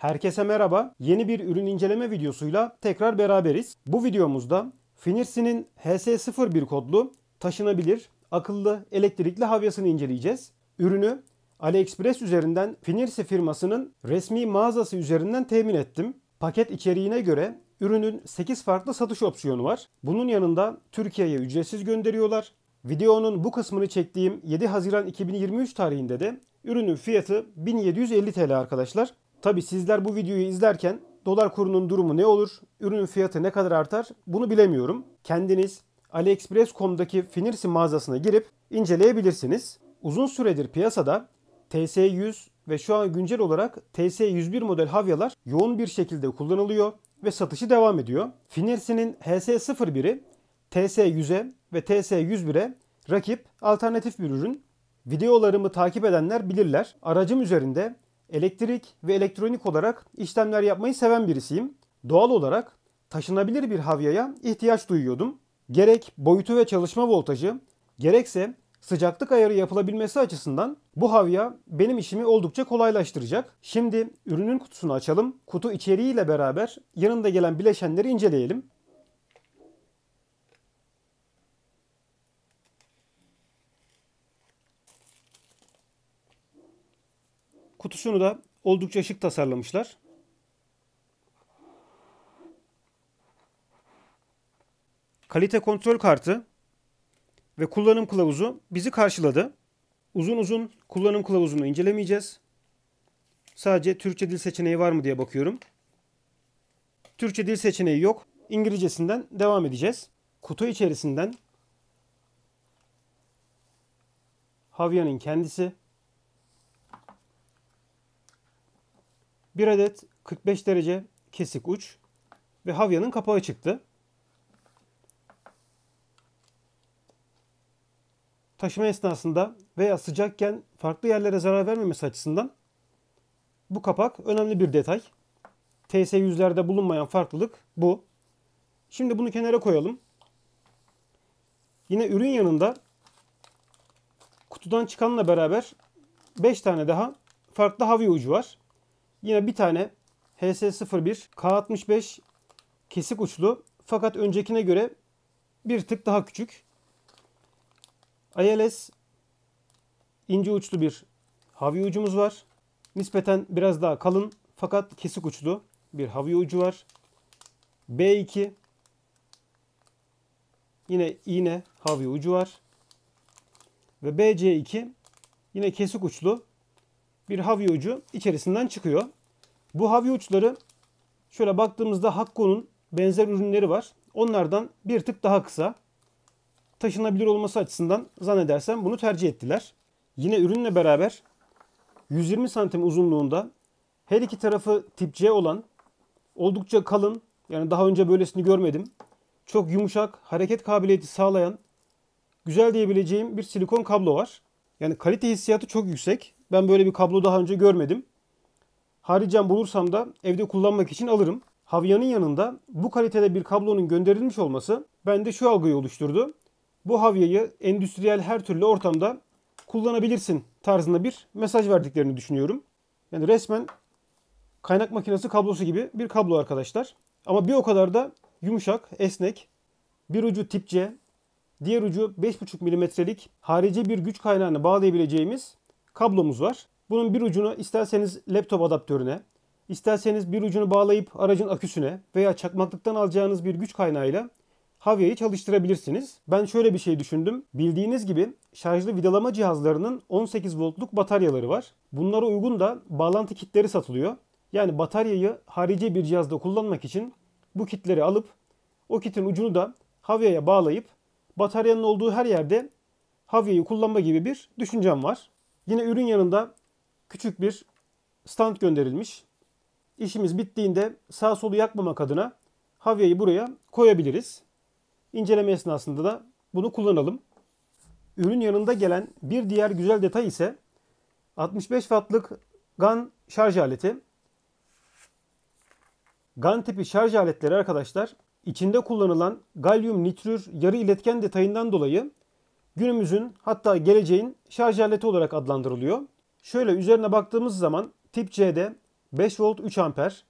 Herkese merhaba. Yeni bir ürün inceleme videosuyla tekrar beraberiz. Bu videomuzda Finirsi'nin HS01 kodlu taşınabilir akıllı elektrikli havyasını inceleyeceğiz. Ürünü AliExpress üzerinden Finirsi firmasının resmi mağazası üzerinden temin ettim. Paket içeriğine göre ürünün 8 farklı satış opsiyonu var. Bunun yanında Türkiye'ye ücretsiz gönderiyorlar. Videonun bu kısmını çektiğim 7 Haziran 2023 tarihinde de ürünün fiyatı 1750 TL arkadaşlar. Tabi sizler bu videoyu izlerken dolar kurunun durumu ne olur, ürünün fiyatı ne kadar artar bunu bilemiyorum. Kendiniz AliExpress.com'daki Finirsi mağazasına girip inceleyebilirsiniz. Uzun süredir piyasada TS100 ve şu an güncel olarak TS101 model havyalar yoğun bir şekilde kullanılıyor ve satışı devam ediyor. Finirsi'nin HS01'i TS100'e ve TS101'e rakip alternatif bir ürün. Videolarımı takip edenler bilirler. Aracım üzerinde Elektrik ve elektronik olarak işlemler yapmayı seven birisiyim. Doğal olarak taşınabilir bir havyaya ihtiyaç duyuyordum. Gerek boyutu ve çalışma voltajı, gerekse sıcaklık ayarı yapılabilmesi açısından bu havya benim işimi oldukça kolaylaştıracak. Şimdi ürünün kutusunu açalım. Kutu içeriğiyle beraber yanında gelen bileşenleri inceleyelim. Kutusunu da oldukça şık tasarlamışlar. Kalite kontrol kartı ve kullanım kılavuzu bizi karşıladı. Uzun uzun kullanım kılavuzunu incelemeyeceğiz. Sadece Türkçe dil seçeneği var mı diye bakıyorum. Türkçe dil seçeneği yok. İngilizcesinden devam edeceğiz. Kutu içerisinden Havya'nın kendisi Bir adet 45 derece kesik uç ve havyanın kapağı çıktı. Taşıma esnasında veya sıcakken farklı yerlere zarar vermemesi açısından bu kapak önemli bir detay. TS100'lerde bulunmayan farklılık bu. Şimdi bunu kenara koyalım. Yine ürün yanında kutudan çıkanla beraber 5 tane daha farklı havya ucu var. Yine bir tane HS01 K65 kesik uçlu fakat öncekine göre bir tık daha küçük. ILS ince uçlu bir havya ucumuz var. Nispeten biraz daha kalın fakat kesik uçlu bir havya ucu var. B2 yine iğne havya ucu var. Ve BC2 yine kesik uçlu bir havya ucu içerisinden çıkıyor. Bu havya uçları şöyle baktığımızda Hakko'nun benzer ürünleri var. Onlardan bir tık daha kısa. Taşınabilir olması açısından zannedersem bunu tercih ettiler. Yine ürünle beraber 120 santim uzunluğunda her iki tarafı tip C olan oldukça kalın yani daha önce böylesini görmedim. Çok yumuşak, hareket kabiliyeti sağlayan güzel diyebileceğim bir silikon kablo var. Yani kalite hissiyatı çok yüksek. Ben böyle bir kablo daha önce görmedim. Haricen bulursam da evde kullanmak için alırım. Havya'nın yanında bu kalitede bir kablonun gönderilmiş olması bende şu algıyı oluşturdu. Bu Havya'yı endüstriyel her türlü ortamda kullanabilirsin tarzında bir mesaj verdiklerini düşünüyorum. Yani resmen kaynak makinesi kablosu gibi bir kablo arkadaşlar. Ama bir o kadar da yumuşak, esnek. Bir ucu tip C, diğer ucu 5,5 milimetrelik harici bir güç kaynağını bağlayabileceğimiz kablomuz var. Bunun bir ucunu isterseniz laptop adaptörüne, isterseniz bir ucunu bağlayıp aracın aküsüne veya çakmaklıktan alacağınız bir güç kaynağıyla Havya'yı çalıştırabilirsiniz. Ben şöyle bir şey düşündüm. Bildiğiniz gibi şarjlı vidalama cihazlarının 18 voltluk bataryaları var. Bunlara uygun da bağlantı kitleri satılıyor. Yani bataryayı harici bir cihazda kullanmak için bu kitleri alıp o kitin ucunu da Havya'ya bağlayıp bataryanın olduğu her yerde Havya'yı kullanma gibi bir düşüncem var. Yine ürün yanında küçük bir stand gönderilmiş. İşimiz bittiğinde sağ solu yakmamak adına havyayı buraya koyabiliriz. İnceleme esnasında da bunu kullanalım. Ürün yanında gelen bir diğer güzel detay ise 65 wattlık GAN şarj aleti. GAN tipi şarj aletleri arkadaşlar içinde kullanılan galyum nitrür yarı iletken detayından dolayı günümüzün hatta geleceğin şarj aleti olarak adlandırılıyor. Şöyle üzerine baktığımız zaman tip C'de 5 volt 3 amper,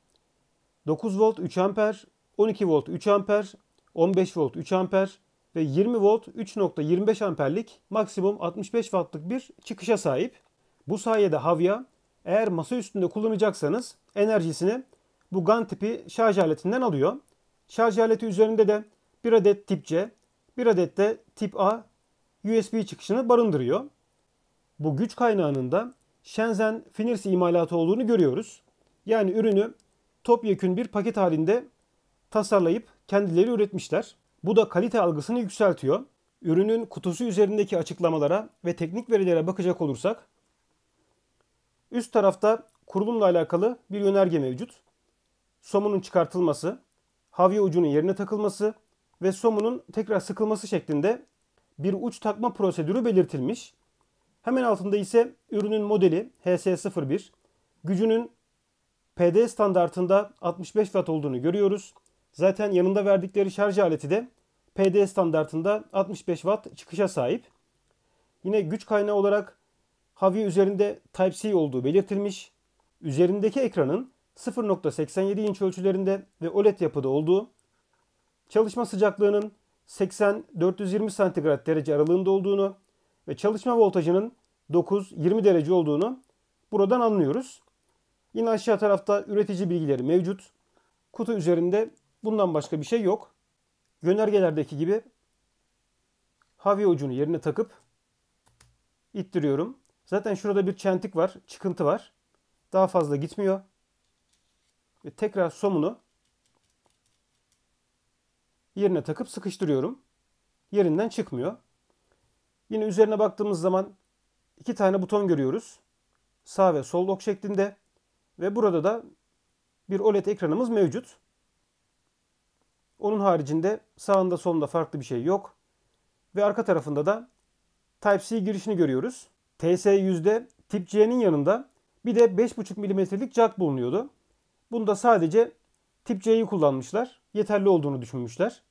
9 volt 3 amper, 12 volt 3 amper, 15 volt 3 amper ve 20 volt 3.25 amperlik maksimum 65 wattlık bir çıkışa sahip. Bu sayede havya eğer masa üstünde kullanacaksanız enerjisini bu GAN tipi şarj aletinden alıyor. Şarj aleti üzerinde de bir adet tip C, bir adet de tip A USB çıkışını barındırıyor. Bu güç kaynağının da Shenzhen Finers imalatı olduğunu görüyoruz. Yani ürünü topyekün bir paket halinde tasarlayıp kendileri üretmişler. Bu da kalite algısını yükseltiyor. Ürünün kutusu üzerindeki açıklamalara ve teknik verilere bakacak olursak üst tarafta kurulumla alakalı bir yönerge mevcut. Somunun çıkartılması, havya ucunun yerine takılması ve somunun tekrar sıkılması şeklinde bir uç takma prosedürü belirtilmiş. Hemen altında ise ürünün modeli HS01, gücünün PD standartında 65 watt olduğunu görüyoruz. Zaten yanında verdikleri şarj aleti de PD standartında 65 watt çıkışa sahip. Yine güç kaynağı olarak Havya üzerinde Type-C olduğu belirtilmiş. Üzerindeki ekranın 0.87 inç ölçülerinde ve OLED yapıda olduğu, çalışma sıcaklığının 80-420 santigrat derece aralığında olduğunu ve çalışma voltajının 9-20 derece olduğunu buradan anlıyoruz. Yine aşağı tarafta üretici bilgileri mevcut. Kutu üzerinde bundan başka bir şey yok. Yönergelerdeki gibi havi ucunu yerine takıp ittiriyorum. Zaten şurada bir çentik var, çıkıntı var. Daha fazla gitmiyor. Ve tekrar somunu yerine takıp sıkıştırıyorum. Yerinden çıkmıyor. Yine üzerine baktığımız zaman iki tane buton görüyoruz. Sağ ve sol ok şeklinde ve burada da bir OLED ekranımız mevcut. Onun haricinde sağında solunda farklı bir şey yok. Ve arka tarafında da Type-C girişini görüyoruz. TS100'de Tip C'nin yanında bir de 5.5 mm'lik jack bulunuyordu. Bunda sadece Tip C'yi kullanmışlar yeterli olduğunu düşünmüşler.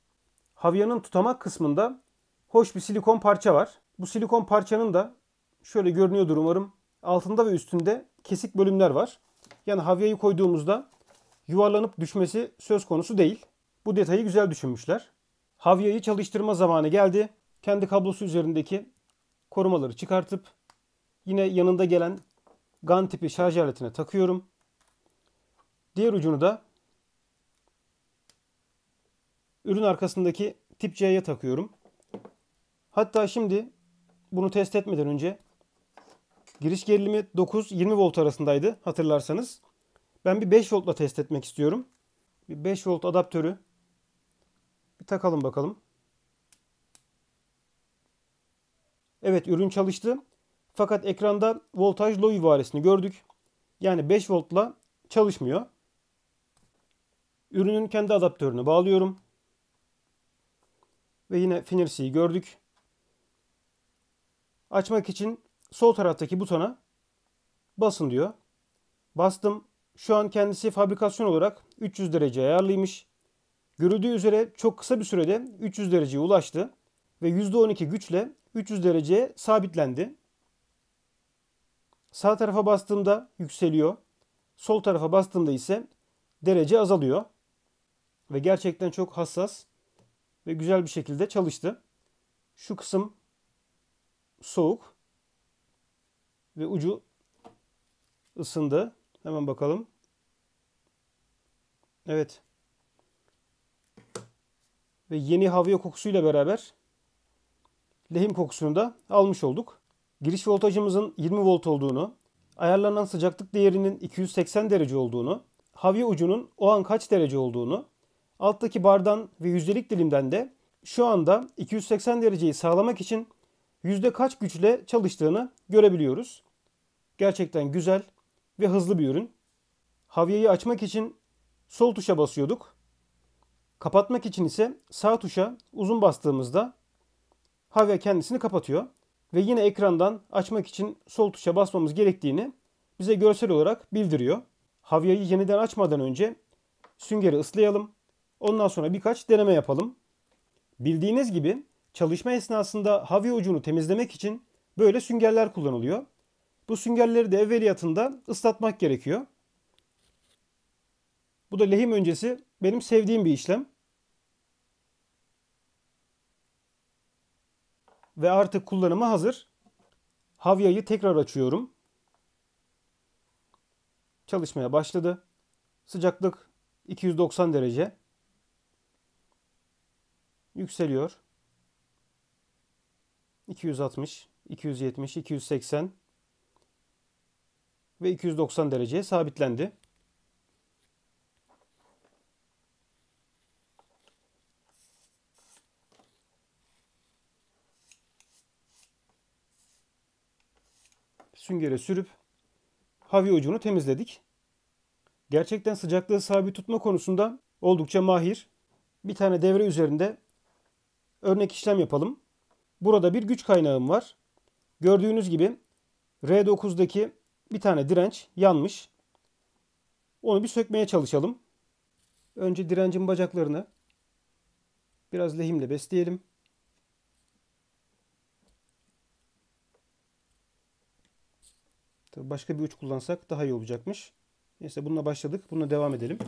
Havyanın tutamak kısmında hoş bir silikon parça var. Bu silikon parçanın da şöyle görünüyordur umarım altında ve üstünde kesik bölümler var. Yani havyayı koyduğumuzda yuvarlanıp düşmesi söz konusu değil. Bu detayı güzel düşünmüşler. Havyayı çalıştırma zamanı geldi. Kendi kablosu üzerindeki korumaları çıkartıp yine yanında gelen GAN tipi şarj aletine takıyorum. Diğer ucunu da ürün arkasındaki tip C'ye takıyorum. Hatta şimdi bunu test etmeden önce giriş gerilimi 9-20 volt arasındaydı hatırlarsanız. Ben bir 5 voltla test etmek istiyorum. Bir 5 volt adaptörü bir takalım bakalım. Evet ürün çalıştı. Fakat ekranda voltaj low ibaresini gördük. Yani 5 voltla çalışmıyor. Ürünün kendi adaptörünü bağlıyorum ve yine Finirsi'yi gördük. Açmak için sol taraftaki butona basın diyor. Bastım. Şu an kendisi fabrikasyon olarak 300 derece ayarlıymış. Görüldüğü üzere çok kısa bir sürede 300 dereceye ulaştı ve %12 güçle 300 dereceye sabitlendi. Sağ tarafa bastığımda yükseliyor. Sol tarafa bastığımda ise derece azalıyor. Ve gerçekten çok hassas ve güzel bir şekilde çalıştı. Şu kısım soğuk ve ucu ısındı. Hemen bakalım. Evet. Ve yeni havya kokusuyla beraber lehim kokusunu da almış olduk. Giriş voltajımızın 20 volt olduğunu, ayarlanan sıcaklık değerinin 280 derece olduğunu, havya ucunun o an kaç derece olduğunu, Alttaki bardan ve yüzdelik dilimden de şu anda 280 dereceyi sağlamak için yüzde kaç güçle çalıştığını görebiliyoruz. Gerçekten güzel ve hızlı bir ürün. Havyeyi açmak için sol tuşa basıyorduk. Kapatmak için ise sağ tuşa uzun bastığımızda havya kendisini kapatıyor. Ve yine ekrandan açmak için sol tuşa basmamız gerektiğini bize görsel olarak bildiriyor. Havyayı yeniden açmadan önce süngeri ıslayalım. Ondan sonra birkaç deneme yapalım. Bildiğiniz gibi çalışma esnasında havya ucunu temizlemek için böyle süngerler kullanılıyor. Bu süngerleri de evveliyatında ıslatmak gerekiyor. Bu da lehim öncesi benim sevdiğim bir işlem. Ve artık kullanıma hazır. Havyayı tekrar açıyorum. Çalışmaya başladı. Sıcaklık 290 derece. Yükseliyor. 260, 270, 280 ve 290 dereceye sabitlendi. Süngere sürüp havi ucunu temizledik. Gerçekten sıcaklığı sabit tutma konusunda oldukça mahir. Bir tane devre üzerinde örnek işlem yapalım. Burada bir güç kaynağım var. Gördüğünüz gibi R9'daki bir tane direnç yanmış. Onu bir sökmeye çalışalım. Önce direncin bacaklarını biraz lehimle besleyelim. Tabii başka bir uç kullansak daha iyi olacakmış. Neyse bununla başladık. Bununla devam edelim.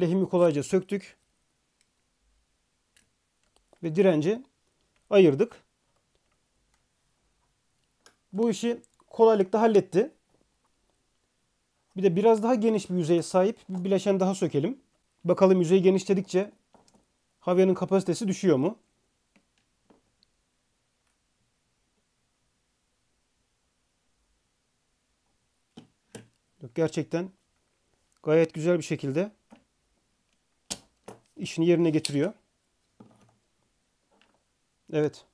Lehimi kolayca söktük. Ve direnci ayırdık. Bu işi kolaylıkla halletti. Bir de biraz daha geniş bir yüzeye sahip bir bileşen daha sökelim. Bakalım yüzeyi genişledikçe havyanın kapasitesi düşüyor mu? Yok, gerçekten gayet güzel bir şekilde işini yerine getiriyor. Evet.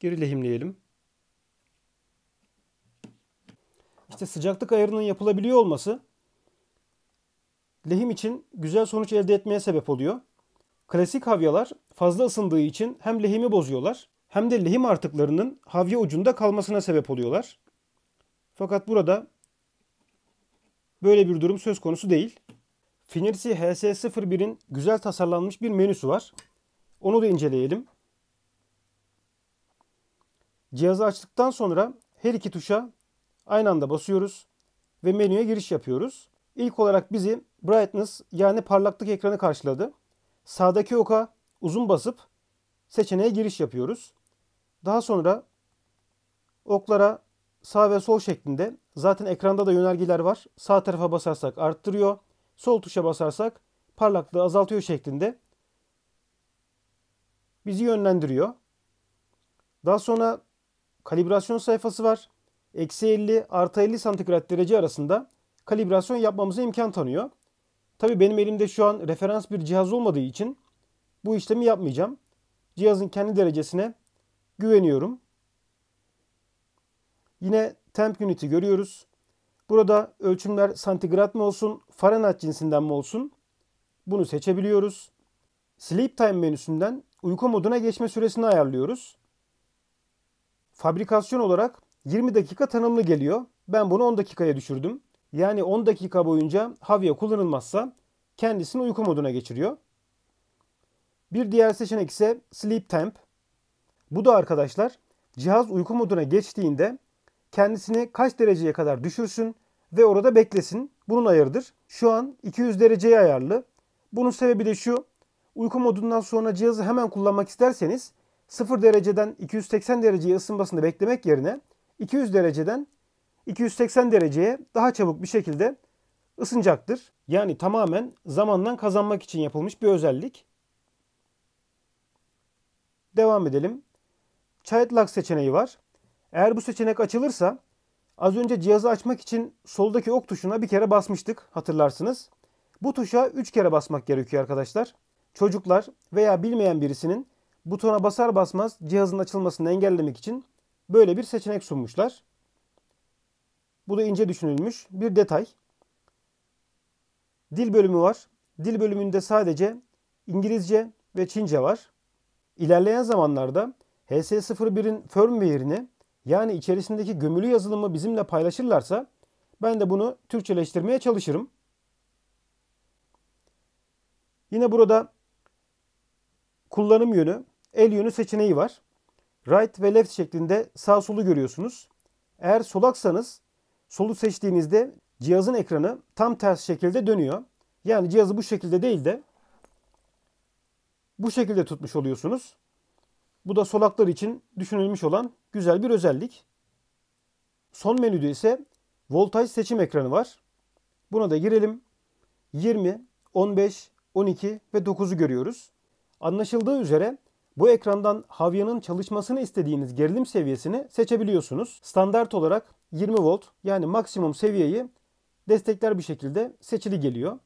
Geri lehimleyelim. İşte sıcaklık ayarının yapılabiliyor olması lehim için güzel sonuç elde etmeye sebep oluyor. Klasik havyalar fazla ısındığı için hem lehimi bozuyorlar hem de lehim artıklarının havya ucunda kalmasına sebep oluyorlar. Fakat burada Böyle bir durum söz konusu değil. Finirsi HS01'in güzel tasarlanmış bir menüsü var. Onu da inceleyelim. Cihazı açtıktan sonra her iki tuşa aynı anda basıyoruz ve menüye giriş yapıyoruz. İlk olarak bizi brightness yani parlaklık ekranı karşıladı. Sağdaki oka uzun basıp seçeneğe giriş yapıyoruz. Daha sonra oklara sağ ve sol şeklinde. Zaten ekranda da yönergeler var. Sağ tarafa basarsak arttırıyor. Sol tuşa basarsak parlaklığı azaltıyor şeklinde bizi yönlendiriyor. Daha sonra kalibrasyon sayfası var. Eksi 50 artı 50 santigrat derece arasında kalibrasyon yapmamıza imkan tanıyor. Tabii benim elimde şu an referans bir cihaz olmadığı için bu işlemi yapmayacağım. Cihazın kendi derecesine güveniyorum. Yine temp unit'i görüyoruz. Burada ölçümler santigrat mı olsun, Fahrenheit cinsinden mi olsun? Bunu seçebiliyoruz. Sleep time menüsünden uyku moduna geçme süresini ayarlıyoruz. Fabrikasyon olarak 20 dakika tanımlı geliyor. Ben bunu 10 dakikaya düşürdüm. Yani 10 dakika boyunca havya kullanılmazsa kendisini uyku moduna geçiriyor. Bir diğer seçenek ise sleep temp. Bu da arkadaşlar cihaz uyku moduna geçtiğinde kendisini kaç dereceye kadar düşürsün ve orada beklesin. Bunun ayarıdır. Şu an 200 dereceye ayarlı. Bunun sebebi de şu. Uyku modundan sonra cihazı hemen kullanmak isterseniz 0 dereceden 280 dereceye ısınmasını beklemek yerine 200 dereceden 280 dereceye daha çabuk bir şekilde ısınacaktır. Yani tamamen zamandan kazanmak için yapılmış bir özellik. Devam edelim. Child lock seçeneği var. Eğer bu seçenek açılırsa az önce cihazı açmak için soldaki ok tuşuna bir kere basmıştık hatırlarsınız. Bu tuşa 3 kere basmak gerekiyor arkadaşlar. Çocuklar veya bilmeyen birisinin butona basar basmaz cihazın açılmasını engellemek için böyle bir seçenek sunmuşlar. Bu da ince düşünülmüş bir detay. Dil bölümü var. Dil bölümünde sadece İngilizce ve Çince var. İlerleyen zamanlarda HS01'in firmware'ini yani içerisindeki gömülü yazılımı bizimle paylaşırlarsa ben de bunu Türkçeleştirmeye çalışırım. Yine burada kullanım yönü, el yönü seçeneği var. Right ve left şeklinde sağ solu görüyorsunuz. Eğer solaksanız solu seçtiğinizde cihazın ekranı tam ters şekilde dönüyor. Yani cihazı bu şekilde değil de bu şekilde tutmuş oluyorsunuz. Bu da solaklar için düşünülmüş olan güzel bir özellik. Son menüde ise voltaj seçim ekranı var. Buna da girelim. 20, 15, 12 ve 9'u görüyoruz. Anlaşıldığı üzere bu ekrandan havyanın çalışmasını istediğiniz gerilim seviyesini seçebiliyorsunuz. Standart olarak 20 volt yani maksimum seviyeyi destekler bir şekilde seçili geliyor.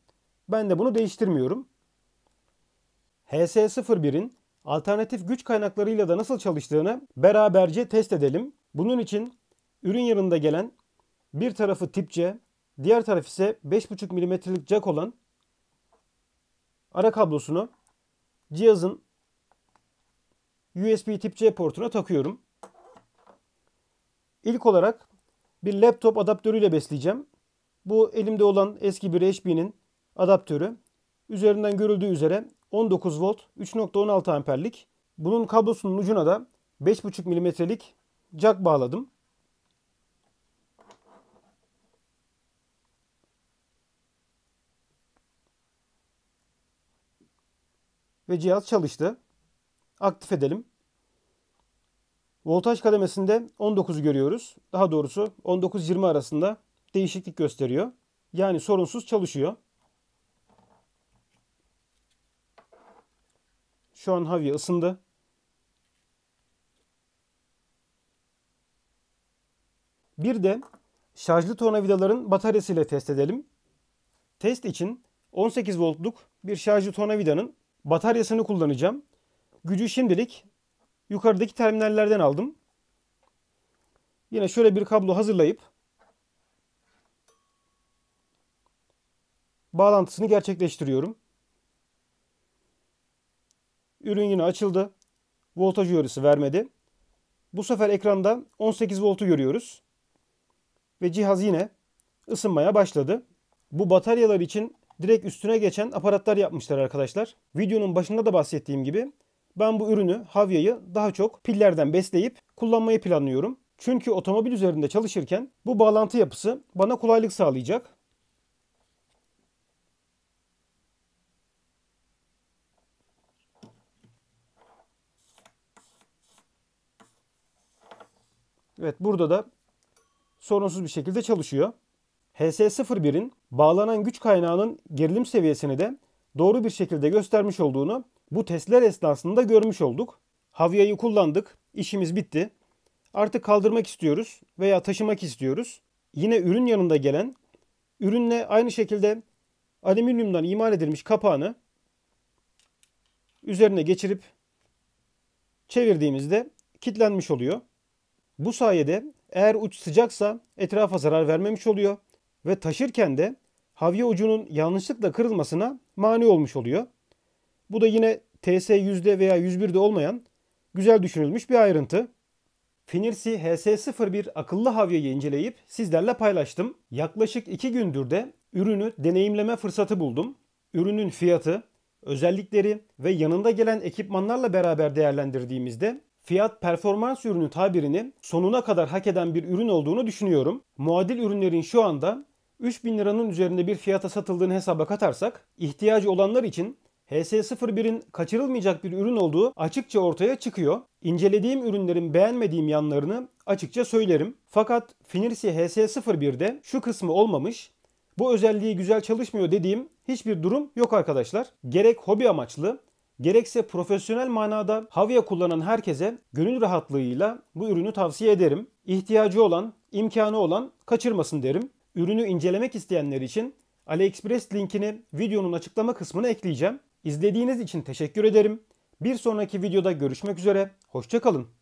Ben de bunu değiştirmiyorum. HS01'in alternatif güç kaynaklarıyla da nasıl çalıştığını beraberce test edelim. Bunun için ürün yanında gelen bir tarafı tip C, diğer taraf ise 5,5 milimetrelik jack olan ara kablosunu cihazın USB tip C portuna takıyorum. İlk olarak bir laptop adaptörüyle besleyeceğim. Bu elimde olan eski bir HP'nin adaptörü. Üzerinden görüldüğü üzere 19 volt 3.16 amperlik. Bunun kablosunun ucuna da 5.5 milimetrelik jack bağladım. Ve cihaz çalıştı. Aktif edelim. Voltaj kademesinde 19 görüyoruz. Daha doğrusu 19-20 arasında değişiklik gösteriyor. Yani sorunsuz çalışıyor. Şu an havya ısındı. Bir de şarjlı tornavidaların bataryasıyla test edelim. Test için 18 voltluk bir şarjlı tornavidanın bataryasını kullanacağım. Gücü şimdilik yukarıdaki terminallerden aldım. Yine şöyle bir kablo hazırlayıp bağlantısını gerçekleştiriyorum. Ürün yine açıldı. Voltaj uyarısı vermedi. Bu sefer ekranda 18 voltu görüyoruz. Ve cihaz yine ısınmaya başladı. Bu bataryalar için direkt üstüne geçen aparatlar yapmışlar arkadaşlar. Videonun başında da bahsettiğim gibi ben bu ürünü, Havya'yı daha çok pillerden besleyip kullanmayı planlıyorum. Çünkü otomobil üzerinde çalışırken bu bağlantı yapısı bana kolaylık sağlayacak. Evet burada da sorunsuz bir şekilde çalışıyor. HS01'in bağlanan güç kaynağının gerilim seviyesini de doğru bir şekilde göstermiş olduğunu bu testler esnasında görmüş olduk. Havyayı kullandık, işimiz bitti. Artık kaldırmak istiyoruz veya taşımak istiyoruz. Yine ürün yanında gelen, ürünle aynı şekilde alüminyumdan imal edilmiş kapağını üzerine geçirip çevirdiğimizde kilitlenmiş oluyor. Bu sayede eğer uç sıcaksa etrafa zarar vermemiş oluyor ve taşırken de havye ucunun yanlışlıkla kırılmasına mani olmuş oluyor. Bu da yine TS yüzde veya 101'de olmayan güzel düşünülmüş bir ayrıntı. Finirsi HS01 akıllı havyayı inceleyip sizlerle paylaştım. Yaklaşık 2 gündür de ürünü deneyimleme fırsatı buldum. Ürünün fiyatı, özellikleri ve yanında gelen ekipmanlarla beraber değerlendirdiğimizde fiyat performans ürünü tabirini sonuna kadar hak eden bir ürün olduğunu düşünüyorum. Muadil ürünlerin şu anda 3000 liranın üzerinde bir fiyata satıldığını hesaba katarsak ihtiyacı olanlar için HS01'in kaçırılmayacak bir ürün olduğu açıkça ortaya çıkıyor. İncelediğim ürünlerin beğenmediğim yanlarını açıkça söylerim. Fakat Finirsi HS01'de şu kısmı olmamış. Bu özelliği güzel çalışmıyor dediğim hiçbir durum yok arkadaşlar. Gerek hobi amaçlı gerekse profesyonel manada havya kullanan herkese gönül rahatlığıyla bu ürünü tavsiye ederim. İhtiyacı olan, imkanı olan kaçırmasın derim. Ürünü incelemek isteyenler için AliExpress linkini videonun açıklama kısmına ekleyeceğim. İzlediğiniz için teşekkür ederim. Bir sonraki videoda görüşmek üzere. Hoşçakalın.